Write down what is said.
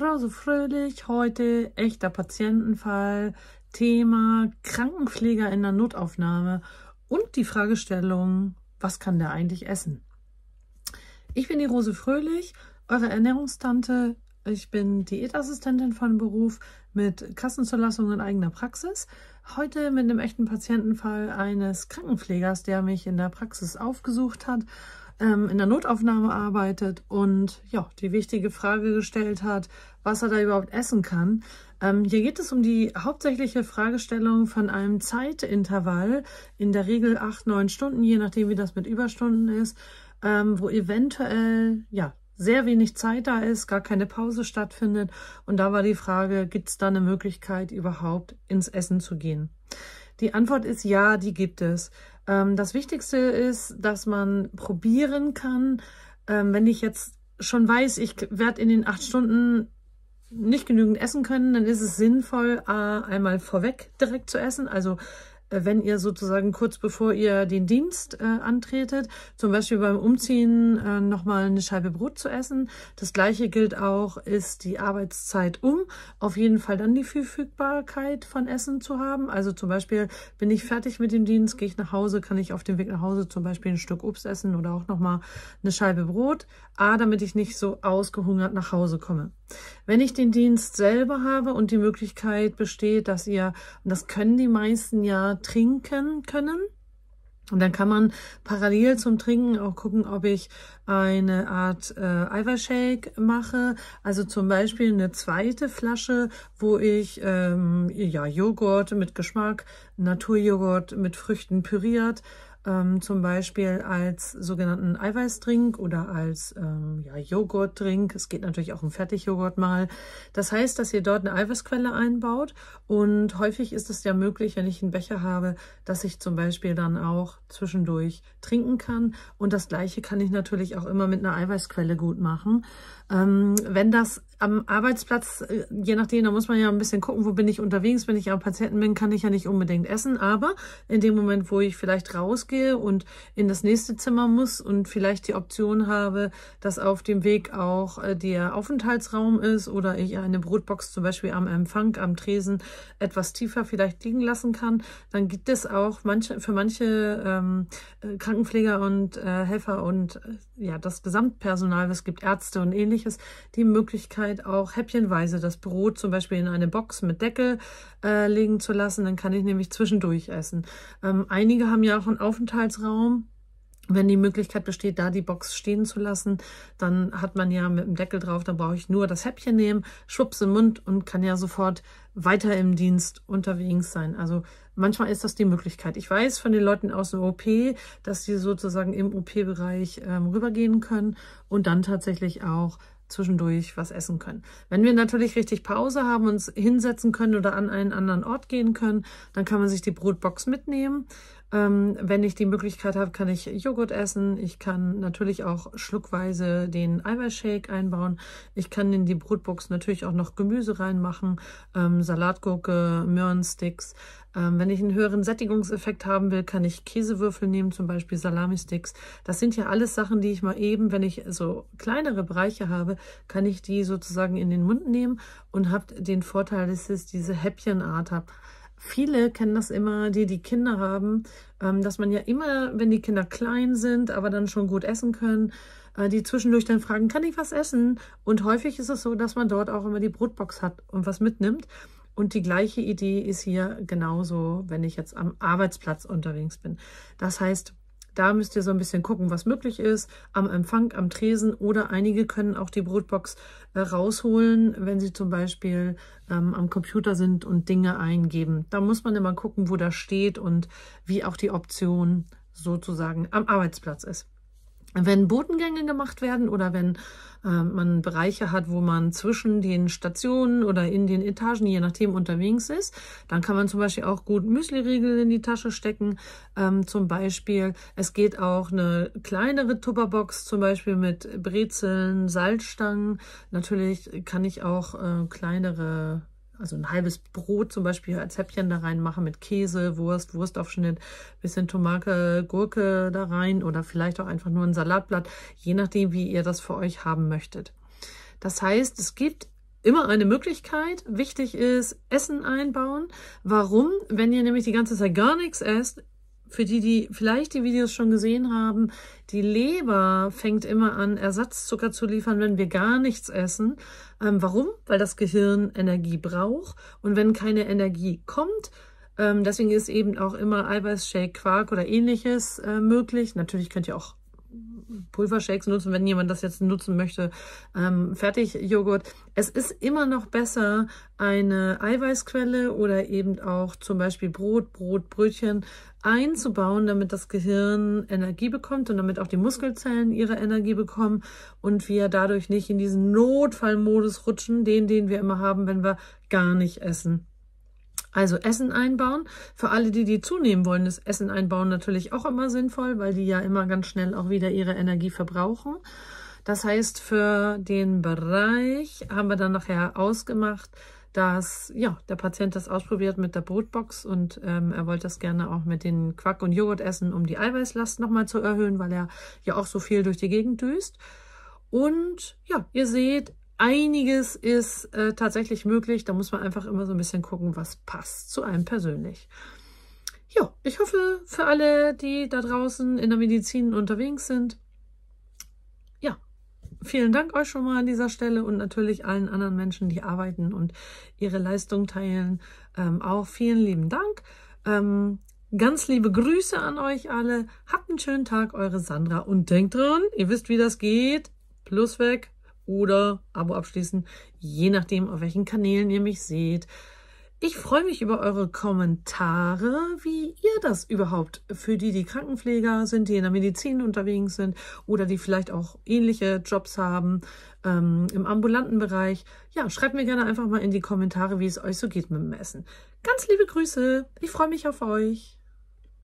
Rose Fröhlich, heute echter Patientenfall, Thema Krankenpfleger in der Notaufnahme und die Fragestellung, was kann der eigentlich essen? Ich bin die Rose Fröhlich, eure Ernährungstante. Ich bin Diätassistentin von Beruf mit Kassenzulassung in eigener Praxis. Heute mit einem echten Patientenfall eines Krankenpflegers, der mich in der Praxis aufgesucht hat ähm, in der Notaufnahme arbeitet und ja, die wichtige Frage gestellt hat, was er da überhaupt essen kann. Ähm, hier geht es um die hauptsächliche Fragestellung von einem Zeitintervall, in der Regel acht, neun Stunden, je nachdem wie das mit Überstunden ist, ähm, wo eventuell ja sehr wenig Zeit da ist, gar keine Pause stattfindet. Und da war die Frage, gibt es da eine Möglichkeit überhaupt ins Essen zu gehen? Die Antwort ist ja, die gibt es. Ähm, das Wichtigste ist, dass man probieren kann, ähm, wenn ich jetzt schon weiß, ich werde in den acht Stunden nicht genügend essen können, dann ist es sinnvoll, einmal vorweg direkt zu essen, also äh, wenn ihr sozusagen kurz bevor ihr den Dienst äh, antretet, zum Beispiel beim Umziehen äh, nochmal eine Scheibe Brot zu essen. Das gleiche gilt auch, ist die Arbeitszeit um. Auf jeden Fall dann die Verfügbarkeit von Essen zu haben. Also zum Beispiel bin ich fertig mit dem Dienst, gehe ich nach Hause, kann ich auf dem Weg nach Hause zum Beispiel ein Stück Obst essen oder auch nochmal eine Scheibe Brot. A, damit ich nicht so ausgehungert nach Hause komme. Wenn ich den Dienst selber habe und die Möglichkeit besteht, dass ihr, und das können die meisten ja trinken können, und dann kann man parallel zum Trinken auch gucken, ob ich eine Art äh, Eiweißshake mache. Also zum Beispiel eine zweite Flasche, wo ich ähm, ja, Joghurt mit Geschmack, Naturjoghurt mit Früchten püriert, ähm, zum Beispiel als sogenannten Eiweißdrink oder als ähm, ja, Joghurtdrink. Es geht natürlich auch um Fertigjoghurt mal. Das heißt, dass ihr dort eine Eiweißquelle einbaut und häufig ist es ja möglich, wenn ich einen Becher habe, dass ich zum Beispiel dann auch zwischendurch trinken kann und das gleiche kann ich natürlich auch immer mit einer Eiweißquelle gut machen. Ähm, wenn das am Arbeitsplatz, äh, je nachdem, da muss man ja ein bisschen gucken, wo bin ich unterwegs. Wenn ich am Patienten bin, kann ich ja nicht unbedingt essen. Aber in dem Moment, wo ich vielleicht rausgehe und in das nächste Zimmer muss und vielleicht die Option habe, dass auf dem Weg auch äh, der Aufenthaltsraum ist oder ich eine Brotbox zum Beispiel am Empfang, am Tresen etwas tiefer vielleicht liegen lassen kann, dann gibt es auch manche, für manche ähm, äh, Krankenpfleger und äh, Helfer und ja, das Gesamtpersonal, es gibt Ärzte und ähnliches, die Möglichkeit, Möglichkeit, auch häppchenweise das Brot zum Beispiel in eine Box mit Deckel äh, legen zu lassen. Dann kann ich nämlich zwischendurch essen. Ähm, einige haben ja auch einen Aufenthaltsraum. Wenn die Möglichkeit besteht, da die Box stehen zu lassen, dann hat man ja mit dem Deckel drauf, dann brauche ich nur das Häppchen nehmen, schwupps im Mund und kann ja sofort weiter im Dienst unterwegs sein. Also manchmal ist das die Möglichkeit. Ich weiß von den Leuten aus dem OP, dass sie sozusagen im OP-Bereich ähm, rübergehen können und dann tatsächlich auch zwischendurch was essen können. Wenn wir natürlich richtig Pause haben, uns hinsetzen können oder an einen anderen Ort gehen können, dann kann man sich die Brotbox mitnehmen ähm, wenn ich die Möglichkeit habe, kann ich Joghurt essen. Ich kann natürlich auch schluckweise den Eiweißshake einbauen. Ich kann in die Brotbox natürlich auch noch Gemüse reinmachen, ähm, Salatgurke, Möhrensticks. Ähm, wenn ich einen höheren Sättigungseffekt haben will, kann ich Käsewürfel nehmen, zum Beispiel Salami-Sticks. Das sind ja alles Sachen, die ich mal eben, wenn ich so kleinere Bereiche habe, kann ich die sozusagen in den Mund nehmen und habe den Vorteil, dass es diese Häppchenart habe. Viele kennen das immer, die die Kinder haben, ähm, dass man ja immer, wenn die Kinder klein sind, aber dann schon gut essen können, äh, die zwischendurch dann fragen, kann ich was essen? Und häufig ist es so, dass man dort auch immer die Brotbox hat und was mitnimmt. Und die gleiche Idee ist hier genauso, wenn ich jetzt am Arbeitsplatz unterwegs bin. Das heißt, da müsst ihr so ein bisschen gucken, was möglich ist, am Empfang, am Tresen oder einige können auch die Brotbox äh, rausholen, wenn sie zum Beispiel ähm, am Computer sind und Dinge eingeben. Da muss man immer gucken, wo das steht und wie auch die Option sozusagen am Arbeitsplatz ist wenn Botengänge gemacht werden oder wenn äh, man Bereiche hat, wo man zwischen den Stationen oder in den Etagen, je nachdem, unterwegs ist, dann kann man zum Beispiel auch gut Müsli-Riegel in die Tasche stecken. Ähm, zum Beispiel, es geht auch eine kleinere Tupperbox, zum Beispiel mit Brezeln, Salzstangen. Natürlich kann ich auch äh, kleinere also ein halbes Brot zum Beispiel als Häppchen da reinmache mit Käse, Wurst, Wurstaufschnitt, bisschen Tomate, Gurke da rein oder vielleicht auch einfach nur ein Salatblatt, je nachdem, wie ihr das für euch haben möchtet. Das heißt, es gibt immer eine Möglichkeit. Wichtig ist, Essen einbauen. Warum? Wenn ihr nämlich die ganze Zeit gar nichts esst, für die, die vielleicht die Videos schon gesehen haben, die Leber fängt immer an, Ersatzzucker zu liefern, wenn wir gar nichts essen. Ähm, warum? Weil das Gehirn Energie braucht. Und wenn keine Energie kommt, ähm, deswegen ist eben auch immer Eiweißshake, Quark oder ähnliches äh, möglich. Natürlich könnt ihr auch Pulvershakes nutzen, wenn jemand das jetzt nutzen möchte, ähm, Joghurt. Es ist immer noch besser, eine Eiweißquelle oder eben auch zum Beispiel Brot, Brot, Brötchen einzubauen, damit das Gehirn Energie bekommt und damit auch die Muskelzellen ihre Energie bekommen und wir dadurch nicht in diesen Notfallmodus rutschen, den, den wir immer haben, wenn wir gar nicht essen. Also Essen einbauen. Für alle, die die zunehmen wollen, ist Essen einbauen natürlich auch immer sinnvoll, weil die ja immer ganz schnell auch wieder ihre Energie verbrauchen. Das heißt, für den Bereich haben wir dann nachher ausgemacht, dass ja der Patient das ausprobiert mit der Brotbox und ähm, er wollte das gerne auch mit den Quack und Joghurt essen, um die Eiweißlast nochmal zu erhöhen, weil er ja auch so viel durch die Gegend düst. Und ja, ihr seht, einiges ist äh, tatsächlich möglich. Da muss man einfach immer so ein bisschen gucken, was passt zu einem persönlich. Ja, ich hoffe für alle, die da draußen in der Medizin unterwegs sind, ja, vielen Dank euch schon mal an dieser Stelle und natürlich allen anderen Menschen, die arbeiten und ihre Leistung teilen, ähm, auch vielen lieben Dank. Ähm, Ganz liebe Grüße an euch alle. Habt einen schönen Tag, eure Sandra. Und denkt dran, ihr wisst, wie das geht. Plus weg oder Abo abschließen, je nachdem, auf welchen Kanälen ihr mich seht. Ich freue mich über eure Kommentare, wie ihr das überhaupt für die, die Krankenpfleger sind, die in der Medizin unterwegs sind oder die vielleicht auch ähnliche Jobs haben ähm, im ambulanten Bereich. Ja, schreibt mir gerne einfach mal in die Kommentare, wie es euch so geht mit dem Essen. Ganz liebe Grüße, ich freue mich auf euch.